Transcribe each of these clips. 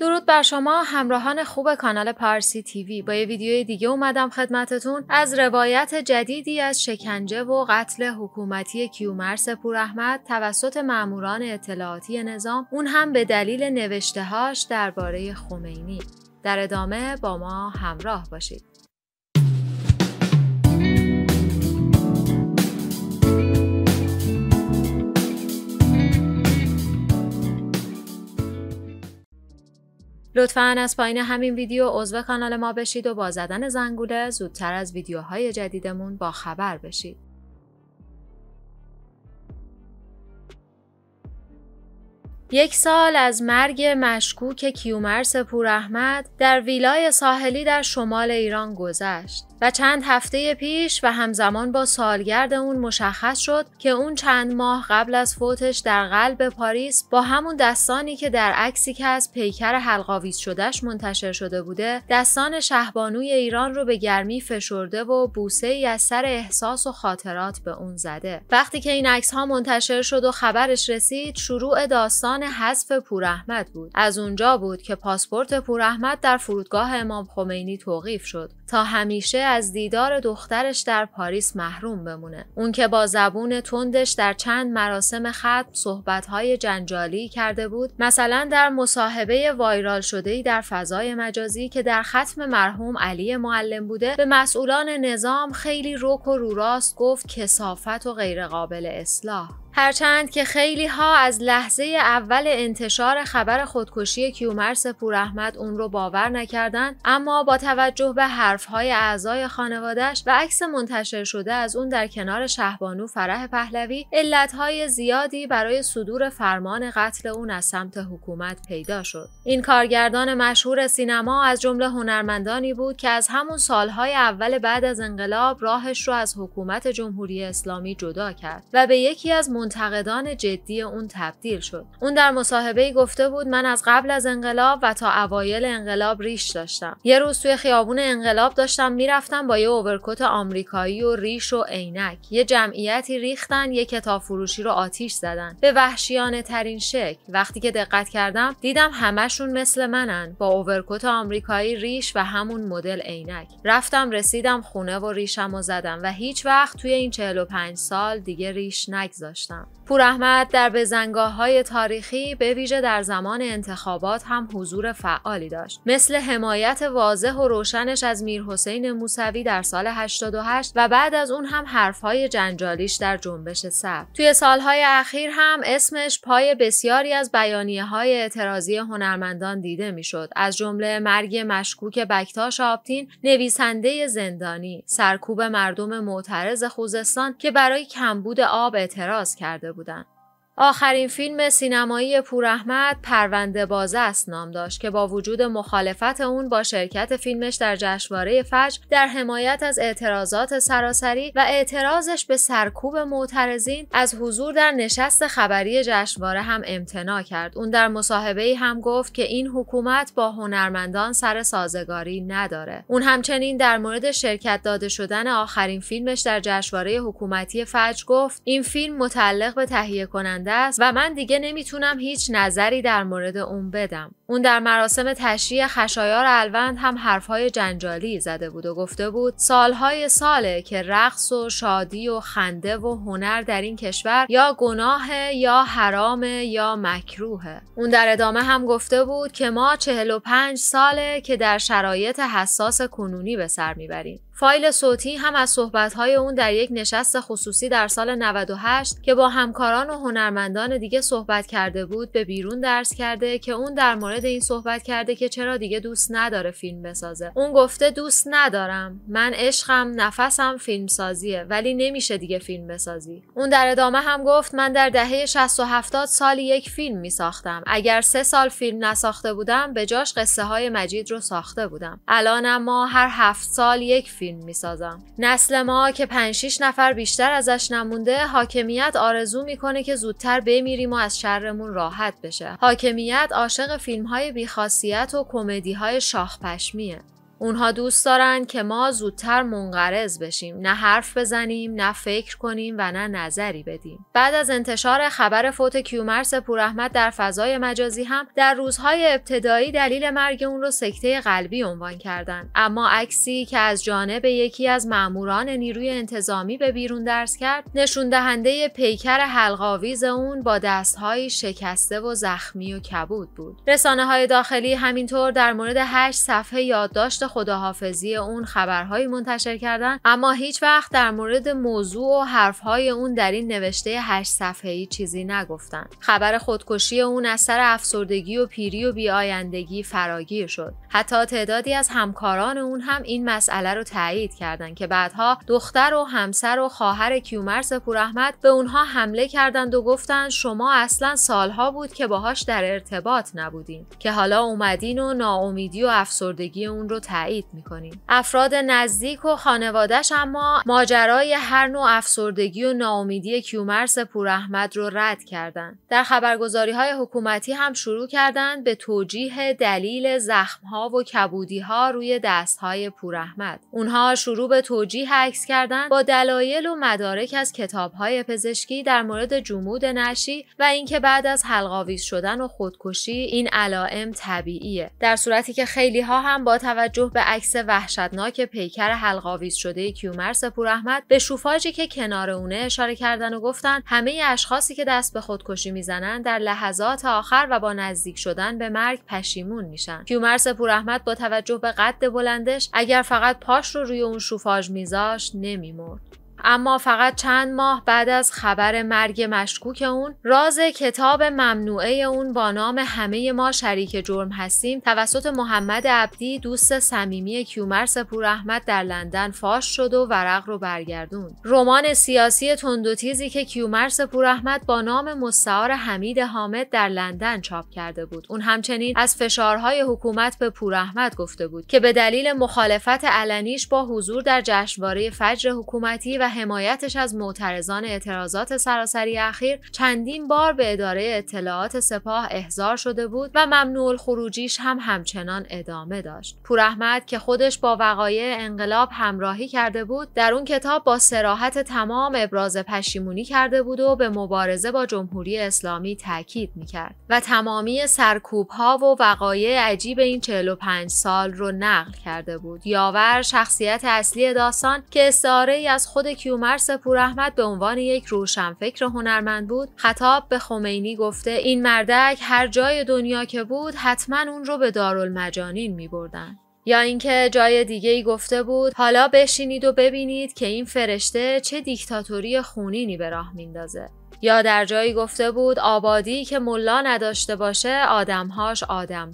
درود بر شما همراهان خوب کانال پارسی تیوی با یه ویدیوی دیگه اومدم خدمتتون از روایت جدیدی از شکنجه و قتل حکومتی کیومرس پور احمد توسط ماموران اطلاعاتی نظام اون هم به دلیل نوشتههاش درباره خمینی در ادامه با ما همراه باشید لطفا از پایین همین ویدیو عضو کانال ما بشید و با زدن زنگوله زودتر از ویدیوهای جدیدمون با خبر بشید. یک سال از مرگ مشکوک کیومرس پوراحمد در ویلای ساحلی در شمال ایران گذشت. و چند هفته پیش و همزمان با سالگرد اون مشخص شد که اون چند ماه قبل از فوتش در قلب پاریس با همون دستانی که در عکسی که از پیکر حلقاویز شدهش منتشر شده بوده دستان شهبانوی ایران رو به گرمی فشرده و بوسه ای از سر احساس و خاطرات به اون زده وقتی که این عکس ها منتشر شد و خبرش رسید شروع داستان حذف پوراحمد بود از اونجا بود که پاسپورت پوراحمد در فرودگاه امام خمینی توقیف شد تا همیشه از دیدار دخترش در پاریس محروم بمونه اون که با زبون تندش در چند مراسم ختم صحبتهای جنجالی کرده بود مثلا در مصاحبه وایرال شده در فضای مجازی که در ختم مرحوم علی معلم بوده به مسئولان نظام خیلی رک و روراست گفت کسافت و غیرقابل اصلاح هرچند که خیلی ها از لحظه اول انتشار خبر خودکشی کیومرس پوراحمد اون رو باور نکردند اما با توجه به حرفهای اعضای خانوادش و عکس منتشر شده از اون در کنار شهبانو فرح پهلوی علتهای زیادی برای صدور فرمان قتل اون از سمت حکومت پیدا شد این کارگردان مشهور سینما از جمله هنرمندانی بود که از همون سالهای اول بعد از انقلاب راهش رو از حکومت جمهوری اسلامی جدا کرد و به یکی از منتقدان جدی اون تبدیل شد اون در مصاحبه گفته بود من از قبل از انقلاب و تا اوایل انقلاب ریش داشتم یه روز توی خیابون انقلاب داشتم میرفتم با یه اوورکوت آمریکایی و ریش و عینک یه جمعیتی ریختن یه کتاب فروشی رو آتیش زدن به وحشیانه ترین شکل وقتی که دقت کردم دیدم همهشون مثل منن با اوورکوت آمریکایی ریش و همون مدل عینک رفتم رسیدم خونه و ریشم و زدم و هیچ وقت توی این 45 سال دیگه ریش نگذاشتم داشتم. احمد در بزنگاه های تاریخی به ویژه در زمان انتخابات هم حضور فعالی داشت. مثل حمایت واضح و روشنش از میرحسین موسوی در سال 88 و بعد از اون هم حرفهای جنجالیش در جنبش سب. توی سالهای اخیر هم اسمش پای بسیاری از بیانیه های اعتراضی هنرمندان دیده میشد. از جمله مرگ مشکوک بکتاش آبتین، نویسنده زندانی، سرکوب مردم معترض خوزستان که برای کمبود آب اعتراض کرده بودند. آخرین فیلم سینمایی پوراحمد پرونده بازه است نام داشت که با وجود مخالفت اون با شرکت فیلمش در جشنواره فجر در حمایت از اعتراضات سراسری و اعتراضش به سرکوب معترضین از حضور در نشست خبری جشنواره هم امتناع کرد اون در مصاحبه هم گفت که این حکومت با هنرمندان سر سازگاری نداره اون همچنین در مورد شرکت داده شدن آخرین فیلمش در جشنواره حکومتی فجر گفت این فیلم متعلق به تهیه کننده و من دیگه نمیتونم هیچ نظری در مورد اون بدم. اون در مراسم تشییع خشایار الوند هم حرفهای جنجالی زده بود و گفته بود سالهای ساله که رقص و شادی و خنده و هنر در این کشور یا گناه یا حرام یا مکروهه اون در ادامه هم گفته بود که ما 45 ساله که در شرایط حساس کنونی به سر میبریم فایل صوتی هم از صحبتهای اون در یک نشست خصوصی در سال 98 که با همکاران و هنرمندان دیگه صحبت کرده بود به بیرون درس کرده که اون در مورد مورد این صحبت کرده که چرا دیگه دوست نداره فیلم بسازه اون گفته دوست ندارم من عشقم نفسم فیلمسازیه ولی نمیشه دیگه فیلم بسازی اون در ادامه هم گفت من در دهه 60 و 70 سال یک فیلم می ساختم اگر سه سال فیلم نساخته بودم به جاش قصه های مجید رو ساخته بودم الان ما هر هفت سال یک فیلم می سازم نسل ما که 5 6 نفر بیشتر ازش نمونده حاکمیت آرزو میکنه که زودتر بمیریم و از شرمون راحت بشه حاکمیت عاشق فیلم های بیخاصیت و کمدی های شاخ پشمیه. اونها دوست دارن که ما زودتر منقرض بشیم نه حرف بزنیم نه فکر کنیم و نه نظری بدیم بعد از انتشار خبر فوت کیومرس پوراحمد در فضای مجازی هم در روزهای ابتدایی دلیل مرگ اون رو سکته قلبی عنوان کردند اما عکسی که از جانب یکی از ماموران نیروی انتظامی به بیرون درس کرد نشون دهنده پیکر حلقاویز اون با دستهایی شکسته و زخمی و کبود بود رسانه های داخلی همینطور در مورد هشت صفحه یادداشت خداحافظی اون خبرهایی منتشر کردن اما هیچ وقت در مورد موضوع و حرفهای اون در این نوشته هشت صفحه‌ای چیزی نگفتن خبر خودکشی اون از سر افسردگی و پیری و بیایندگی فراگیر شد حتی تعدادی از همکاران اون هم این مسئله رو تایید کردند که بعدها دختر و همسر و خواهر کیومرس پوراحمد به اونها حمله کردند و گفتند شما اصلا سالها بود که باهاش در ارتباط نبودین که حالا اومدین و ناامیدی و افسردگی اون رو تایید تایید میکنیم افراد نزدیک و خانوادهش اما ماجرای هر نوع افسردگی و ناامیدی کیومرس پوراحمد رو رد کردند در خبرگزاری های حکومتی هم شروع کردند به توجیه دلیل زخم ها و کبودی ها روی دست های پوراحمد اونها شروع به توجیه عکس کردند با دلایل و مدارک از کتاب های پزشکی در مورد جمود نشی و اینکه بعد از حلقاویز شدن و خودکشی این علائم طبیعیه در صورتی که خیلی ها هم با توجه به عکس وحشتناک پیکر حلقاویز شده کیومرس پوراحمد به شوفاجی که کنار اونه اشاره کردن و گفتن همه اشخاصی که دست به خودکشی میزنن در لحظات آخر و با نزدیک شدن به مرگ پشیمون میشن کیومرس پوراحمد با توجه به قد بلندش اگر فقط پاش رو روی اون شوفاژ میذاش نمیمرد اما فقط چند ماه بعد از خبر مرگ مشکوک اون راز کتاب ممنوعه اون با نام همه ما شریک جرم هستیم توسط محمد عبدی دوست صمیمی کیومرس پوراحمد در لندن فاش شد و ورق رو برگردون رمان سیاسی تندوتیزی که کیومرس پوراحمد با نام مستعار حمید حامد در لندن چاپ کرده بود اون همچنین از فشارهای حکومت به پوراحمد گفته بود که به دلیل مخالفت علنیش با حضور در جشنواره فجر حکومتی و حمایتش از معترضان اعتراضات سراسری اخیر چندین بار به اداره اطلاعات سپاه احضار شده بود و ممنوع خروجیش هم همچنان ادامه داشت. پوراحمد که خودش با وقایع انقلاب همراهی کرده بود، در اون کتاب با سراحت تمام ابراز پشیمونی کرده بود و به مبارزه با جمهوری اسلامی تاکید میکرد و تمامی سرکوب ها و وقایع عجیب این 45 سال رو نقل کرده بود. یاور شخصیت اصلی داستان که استعاره از خود کیومرس پوراحمد به عنوان یک روشنفکر هنرمند بود خطاب به خمینی گفته این مردک هر جای دنیا که بود حتما اون رو به دارالمجانین می بردن. یا اینکه جای دیگه ای گفته بود حالا بشینید و ببینید که این فرشته چه دیکتاتوری خونینی به راه میندازه یا در جایی گفته بود آبادی که ملا نداشته باشه آدمهاش آدم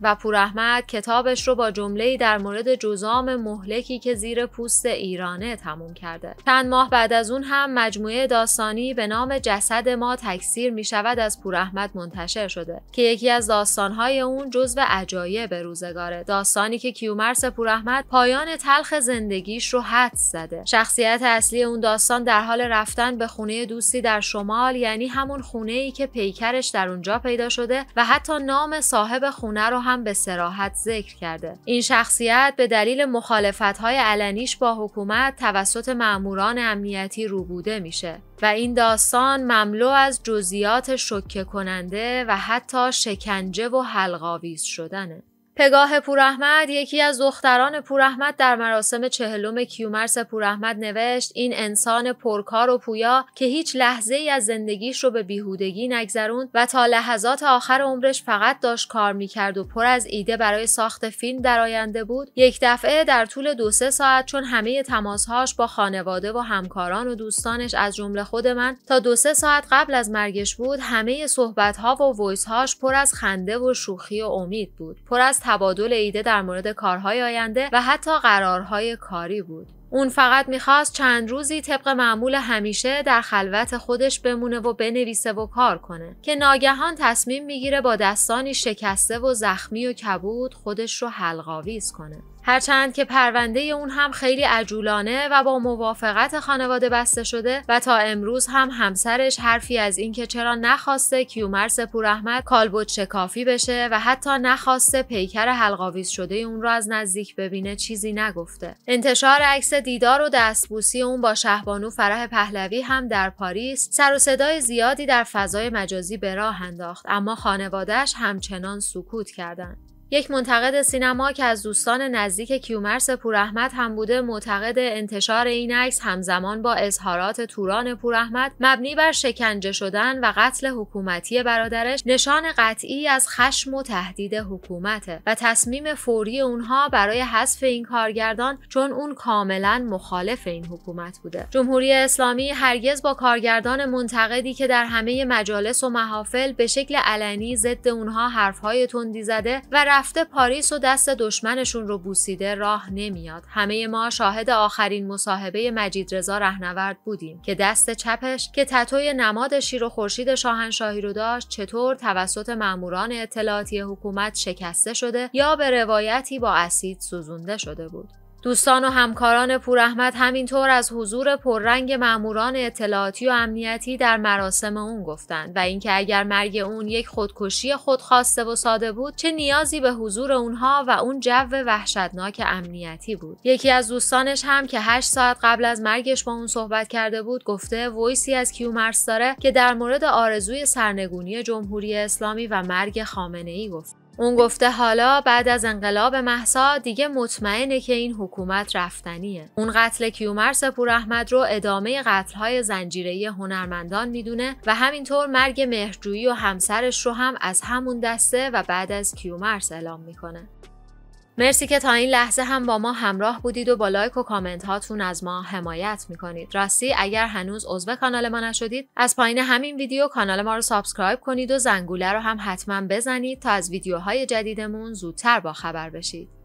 و پوراحمد کتابش رو با جمله‌ای در مورد جزام مهلکی که زیر پوست ایرانه تموم کرده چند ماه بعد از اون هم مجموعه داستانی به نام جسد ما تکثیر می شود از پوراحمد منتشر شده که یکی از داستانهای اون جزو به روزگاره داستانی که کیومرس پوراحمد پایان تلخ زندگیش رو حد زده شخصیت اصلی اون داستان در حال رفتن به خونه دوستی در شمال یعنی همون خونه ای که پیکرش در اونجا پیدا شده و حتی نام صاحب خونه رو هم به سراحت ذکر کرده این شخصیت به دلیل مخالفت های علنیش با حکومت توسط ماموران امنیتی روبوده میشه و این داستان مملو از جزئیات شوکه کننده و حتی شکنجه و حلقاویز شدنه پگاه پوراحمد یکی از دختران پوراحمد در مراسم چهلم کیومرس پوراحمد نوشت این انسان پرکار و پویا که هیچ لحظه ای از زندگیش رو به بیهودگی نگذروند و تا لحظات آخر عمرش فقط داشت کار میکرد و پر از ایده برای ساخت فیلم در آینده بود یک دفعه در طول دو سه ساعت چون همه تماسهاش با خانواده و همکاران و دوستانش از جمله خود من تا دو سه ساعت قبل از مرگش بود همه صحبتها و ویسهاش پر از خنده و شوخی و امید بود پر از تبادل ایده در مورد کارهای آینده و حتی قرارهای کاری بود. اون فقط میخواست چند روزی طبق معمول همیشه در خلوت خودش بمونه و بنویسه و کار کنه که ناگهان تصمیم میگیره با دستانی شکسته و زخمی و کبود خودش رو حلقاویز کنه هرچند که پرونده اون هم خیلی عجولانه و با موافقت خانواده بسته شده و تا امروز هم همسرش حرفی از اینکه چرا نخواسته کیومرس پوراحمد کالبد شکافی بشه و حتی نخواسته پیکر حلقاویز شده اون رو از نزدیک ببینه چیزی نگفته انتشار عکس دیدار و دستبوسی اون با شهبانو فرح پهلوی هم در پاریس سر و صدای زیادی در فضای مجازی به راه انداخت اما خانوادهش همچنان سکوت کردند یک منتقد سینما که از دوستان نزدیک کیومرس پوراحمد هم بوده معتقد انتشار این عکس همزمان با اظهارات توران پوراحمد مبنی بر شکنجه شدن و قتل حکومتی برادرش نشان قطعی از خشم و تهدید حکومته و تصمیم فوری اونها برای حذف این کارگردان چون اون کاملا مخالف این حکومت بوده جمهوری اسلامی هرگز با کارگردان منتقدی که در همه مجالس و محافل به شکل علنی ضد اونها حرفهای تندی زده و رفته پاریس و دست دشمنشون رو بوسیده راه نمیاد همه ما شاهد آخرین مصاحبه مجید رضا رهنورد بودیم که دست چپش که تتوی نماد شیر و خورشید شاهنشاهی رو داشت چطور توسط ماموران اطلاعاتی حکومت شکسته شده یا به روایتی با اسید سوزونده شده بود دوستان و همکاران پوراحمد همینطور از حضور پررنگ ماموران اطلاعاتی و امنیتی در مراسم اون گفتند و اینکه اگر مرگ اون یک خودکشی خودخواسته و ساده بود چه نیازی به حضور اونها و اون جو وحشتناک امنیتی بود یکی از دوستانش هم که 8 ساعت قبل از مرگش با اون صحبت کرده بود گفته ویسی از کیومرس داره که در مورد آرزوی سرنگونی جمهوری اسلامی و مرگ خامنه ای گفت اون گفته حالا بعد از انقلاب محسا دیگه مطمئنه که این حکومت رفتنیه اون قتل کیومرس پور احمد رو ادامه قتلهای زنجیری هنرمندان میدونه و همینطور مرگ مهرجویی و همسرش رو هم از همون دسته و بعد از کیومرس اعلام میکنه مرسی که تا این لحظه هم با ما همراه بودید و با لایک و کامنت هاتون از ما حمایت میکنید راستی اگر هنوز عضو کانال ما نشدید از پایین همین ویدیو کانال ما رو سابسکرایب کنید و زنگوله رو هم حتما بزنید تا از ویدیوهای جدیدمون زودتر با خبر بشید